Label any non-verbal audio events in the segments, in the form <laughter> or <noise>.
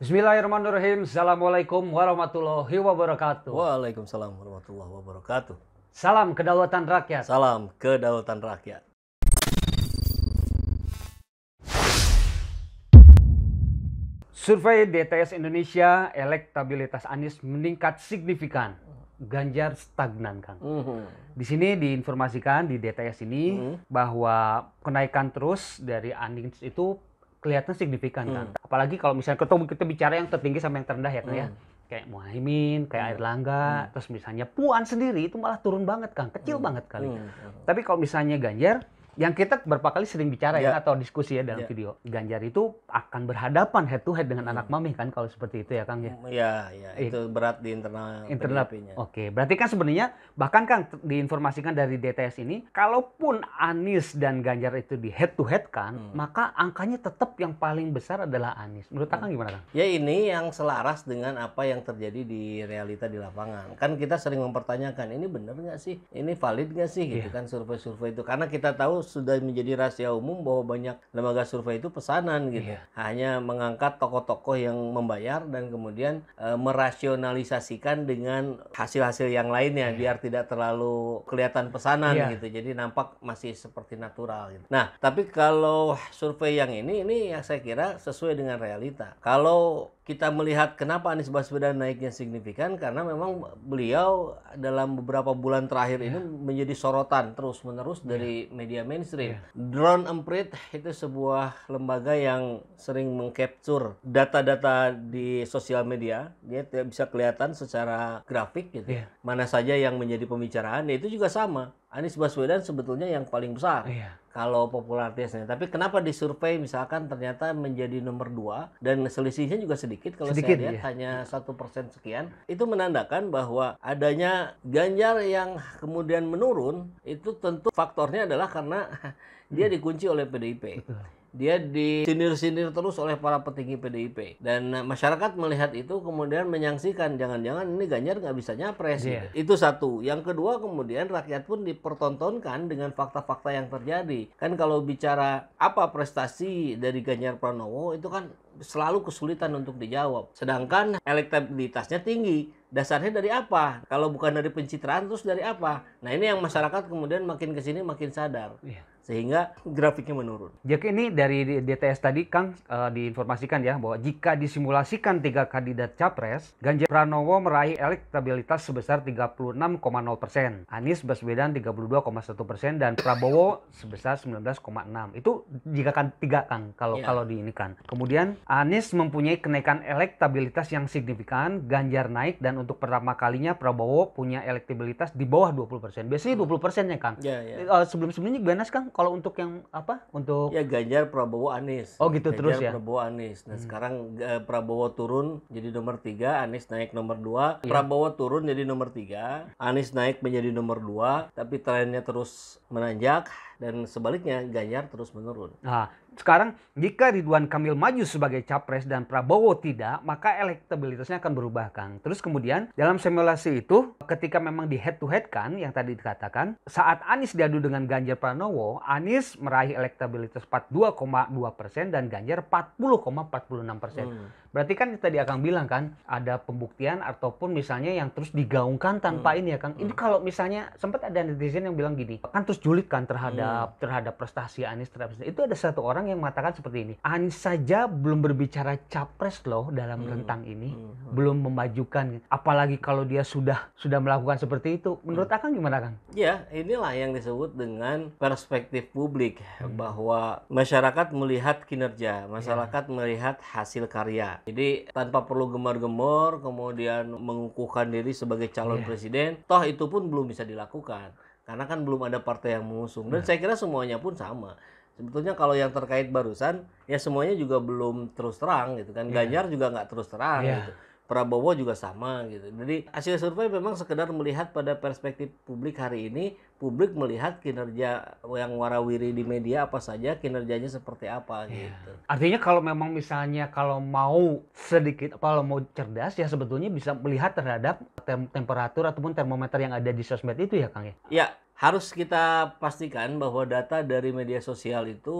Bismillahirrahmanirrahim. Assalamualaikum warahmatullahi wabarakatuh. Waalaikumsalam warahmatullahi wabarakatuh. Salam kedaulatan rakyat. Salam kedaulatan rakyat. Survei DTS Indonesia, elektabilitas Anies meningkat signifikan. Ganjar stagnan, Kang. Mm -hmm. Di sini diinformasikan di DTS ini mm -hmm. bahwa kenaikan terus dari Anies itu kelihatan signifikan kan. hmm. kan. Apalagi kalau misalnya kita, kita bicara yang tertinggi sampai yang terendah ya kan hmm. ya. Kayak Muhaimin, kayak hmm. Erlangga, hmm. terus misalnya Puan sendiri itu malah turun banget kan, kecil hmm. banget kali. Hmm. hmm. Tapi kalau misalnya Ganjar yang kita berapa kali sering bicara yeah. ya atau diskusi ya dalam yeah. video Ganjar itu akan berhadapan head to head dengan hmm. anak mami kan kalau seperti itu ya Kang ya. Hmm, ya, ya. Iya, itu berat di internal internal Oke, okay. berarti kan sebenarnya bahkan Kang diinformasikan dari DTS ini kalaupun Anies dan Ganjar itu di head to head kan, hmm. maka angkanya tetap yang paling besar adalah Anies. Menurut hmm. Kang gimana Kang? Ya ini yang selaras dengan apa yang terjadi di realita di lapangan. Kan kita sering mempertanyakan ini benar nggak sih? Ini valid nggak sih gitu yeah. kan survei-survei itu karena kita tahu sudah menjadi rahasia umum bahwa banyak lembaga survei itu pesanan gitu. Iya. Hanya mengangkat tokoh-tokoh yang membayar dan kemudian e, merasionalisasikan dengan hasil-hasil yang lainnya iya. biar tidak terlalu kelihatan pesanan iya. gitu. Jadi nampak masih seperti natural gitu. Nah, tapi kalau survei yang ini ini yang saya kira sesuai dengan realita. Kalau kita melihat kenapa Anies Baswedan naiknya signifikan karena memang beliau dalam beberapa bulan terakhir yeah. ini menjadi sorotan terus-menerus yeah. dari media mainstream. Yeah. Drone Emprit itu sebuah lembaga yang sering mengcapture data-data di sosial media. Dia tidak bisa kelihatan secara grafik gitu. Yeah. Mana saja yang menjadi pembicaraan, ya itu juga sama. Anies Baswedan sebetulnya yang paling besar iya. kalau popularitasnya. Tapi kenapa di survei misalkan ternyata menjadi nomor dua dan selisihnya juga sedikit kalau sedikit, saya lihat iya. hanya satu persen sekian. Itu menandakan bahwa adanya Ganjar yang kemudian menurun itu tentu faktornya adalah karena <laughs> dia hmm. dikunci oleh PDIP. Betul dia disindir-sindir terus oleh para petinggi PDIP dan masyarakat melihat itu kemudian menyangsikan jangan-jangan ini Ganjar nggak bisa nyapres yeah. Gitu. itu satu yang kedua kemudian rakyat pun dipertontonkan dengan fakta-fakta yang terjadi kan kalau bicara apa prestasi dari Ganjar Pranowo itu kan selalu kesulitan untuk dijawab sedangkan elektabilitasnya tinggi dasarnya dari apa? Kalau bukan dari pencitraan terus dari apa? Nah ini yang masyarakat kemudian makin kesini makin sadar. Yeah. Sehingga grafiknya menurun. Jadi ini dari DTS tadi Kang uh, diinformasikan ya bahwa jika disimulasikan tiga kandidat capres, Ganjar Pranowo meraih elektabilitas sebesar 36,0 persen, Anies Baswedan 32,1 persen dan Prabowo sebesar 19,6. Itu jika kan tiga Kang kalau yeah. kalau diinikan. Kemudian Anies mempunyai kenaikan elektabilitas yang signifikan, Ganjar naik dan untuk pertama kalinya Prabowo punya elektabilitas di bawah 20%. Biasanya 20% hmm. ya Kang. Ya, ya. Eh, eh, sebelum-sebelumnya ganas, Kang kalau untuk yang apa? Untuk Ya Ganjar Prabowo Anies. Oh gitu Ganjar, terus ya. Prabowo Anies. Nah, hmm. sekarang eh, Prabowo turun jadi nomor tiga, Anies naik nomor dua. Ya. Prabowo turun jadi nomor tiga, Anies naik menjadi nomor dua. tapi trennya terus menanjak dan sebaliknya Ganjar terus menurun. Nah, sekarang jika Ridwan Kamil maju sebagai capres dan Prabowo tidak, maka elektabilitasnya akan berubah Kang. Terus kemudian dalam simulasi itu ketika memang di head to head kan yang tadi dikatakan, saat Anies diadu dengan Ganjar Pranowo, Anies meraih elektabilitas 42,2 persen dan Ganjar 40,46 persen. Hmm. Berarti kan tadi akan bilang kan ada pembuktian ataupun misalnya yang terus digaungkan tanpa hmm. ini ya Kang. Hmm. Ini kalau misalnya sempat ada netizen yang bilang gini, kan terus julid kan terhadap hmm terhadap hmm. terhadap prestasi Anies terhadap itu ada satu orang yang mengatakan seperti ini Anies saja belum berbicara capres loh dalam hmm. rentang ini hmm. hmm. belum memajukan apalagi kalau dia sudah sudah melakukan seperti itu menurut hmm. Akang gimana Kang? Ya inilah yang disebut dengan perspektif publik hmm. bahwa masyarakat melihat kinerja masyarakat ya. melihat hasil karya jadi tanpa perlu gemar-gemor kemudian mengukuhkan diri sebagai calon ya. presiden toh itu pun belum bisa dilakukan karena kan belum ada partai yang mengusung dan nah. saya kira semuanya pun sama sebetulnya kalau yang terkait barusan ya semuanya juga belum terus terang gitu kan yeah. Ganjar juga nggak terus terang yeah. gitu Prabowo juga sama gitu. Jadi hasil survei memang sekedar melihat pada perspektif publik hari ini, publik melihat kinerja yang warawiri di media apa saja, kinerjanya seperti apa yeah. gitu. Artinya kalau memang misalnya kalau mau sedikit apa kalau mau cerdas ya sebetulnya bisa melihat terhadap tem temperatur ataupun termometer yang ada di sosmed itu ya Kang ya. Ya, harus kita pastikan bahwa data dari media sosial itu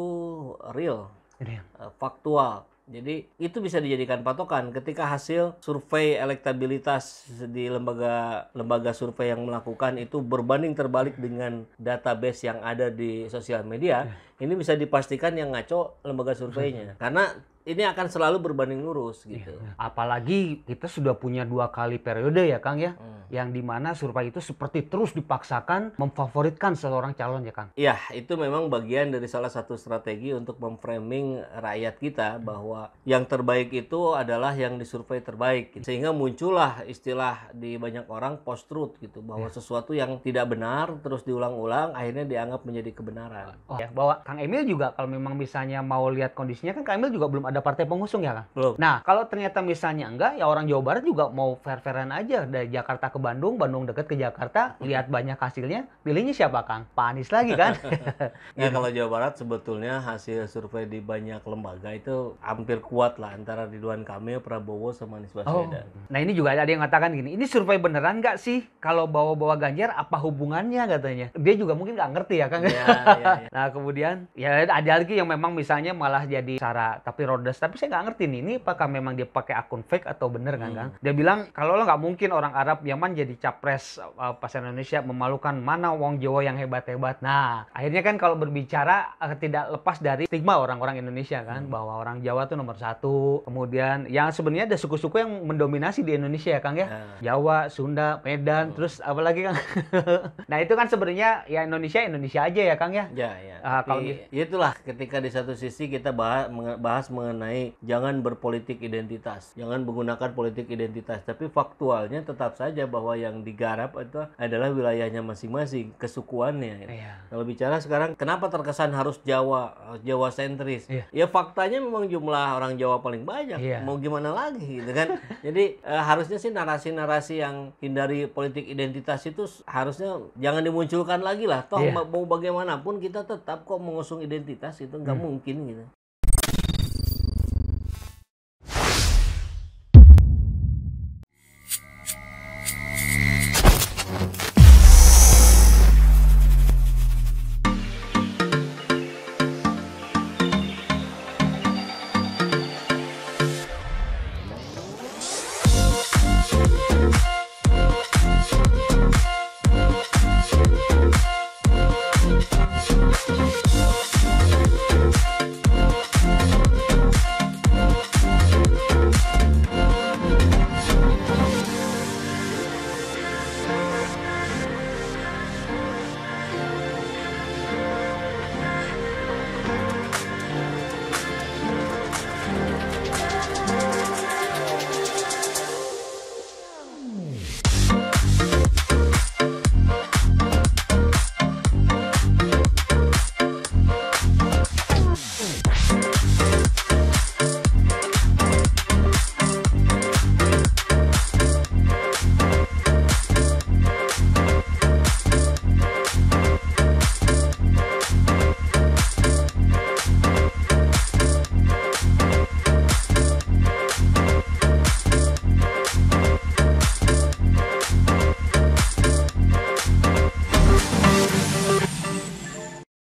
real, real. Eh, faktual jadi itu bisa dijadikan patokan ketika hasil survei elektabilitas di lembaga lembaga survei yang melakukan itu berbanding terbalik dengan database yang ada di sosial media, iya. ini bisa dipastikan yang ngaco lembaga surveinya. Karena ini akan selalu berbanding lurus iya, gitu. Ya, apalagi kita sudah punya dua kali periode ya Kang ya, hmm. yang dimana survei itu seperti terus dipaksakan memfavoritkan seorang calon ya Kang. Iya, itu memang bagian dari salah satu strategi untuk memframing rakyat kita hmm. bahwa yang terbaik itu adalah yang disurvei terbaik, gitu. sehingga muncullah istilah di banyak orang post truth gitu bahwa ya. sesuatu yang tidak benar terus diulang-ulang akhirnya dianggap menjadi kebenaran. Oh. Ya, bahwa Kang Emil juga kalau memang misalnya mau lihat kondisinya kan Kang Emil juga belum ada ada partai pengusung ya, kan. Belum. Nah, kalau ternyata misalnya enggak, ya orang Jawa Barat juga mau fair-fairan aja dari Jakarta ke Bandung, Bandung deket ke Jakarta, lihat banyak hasilnya, pilihnya siapa, Kang? Pak Anies lagi kan? <laughs> ya kalau Jawa Barat sebetulnya hasil survei di banyak lembaga itu hampir kuat lah antara Ridwan Kamil, Prabowo sama Anies Baswedan. Oh. Nah, ini juga ada yang mengatakan gini, ini survei beneran nggak sih kalau bawa-bawa Ganjar apa hubungannya katanya? Dia juga mungkin nggak ngerti ya, kan? Ya, ya, ya. <laughs> Nah, kemudian ya ada lagi yang memang misalnya malah jadi cara tapi roda tapi saya nggak ngerti nih ini apakah memang dia pakai akun fake atau bener kan kan Kang dia bilang kalau lo nggak mungkin orang Arab yang man jadi capres uh, eh, pas Indonesia memalukan mana wong Jawa yang hebat-hebat nah akhirnya kan kalau berbicara uh, tidak lepas dari stigma orang-orang Indonesia kan hmm. bahwa orang Jawa tuh nomor satu kemudian yang sebenarnya ada suku-suku yang mendominasi di Indonesia ya Kang ya yeah. Jawa Sunda Medan hmm. terus apalagi Kang <laughs> nah itu kan sebenarnya ya Indonesia Indonesia aja ya Kang ya ya ya uh, kalau ya itulah ketika di satu sisi kita bahas bahas mengenai mengenai jangan berpolitik identitas, jangan menggunakan politik identitas, tapi faktualnya tetap saja bahwa yang digarap itu adalah wilayahnya masing-masing, kesukuannya. Iya. Kalau bicara sekarang, kenapa terkesan harus Jawa, Jawa sentris? Iya. Ya faktanya memang jumlah orang Jawa paling banyak. Iya. Mau gimana lagi, gitu kan? <laughs> Jadi e, harusnya sih narasi-narasi yang hindari politik identitas itu harusnya jangan dimunculkan lagi lah. Toh iya. mau bagaimanapun kita tetap kok mengusung identitas itu nggak hmm. mungkin gitu.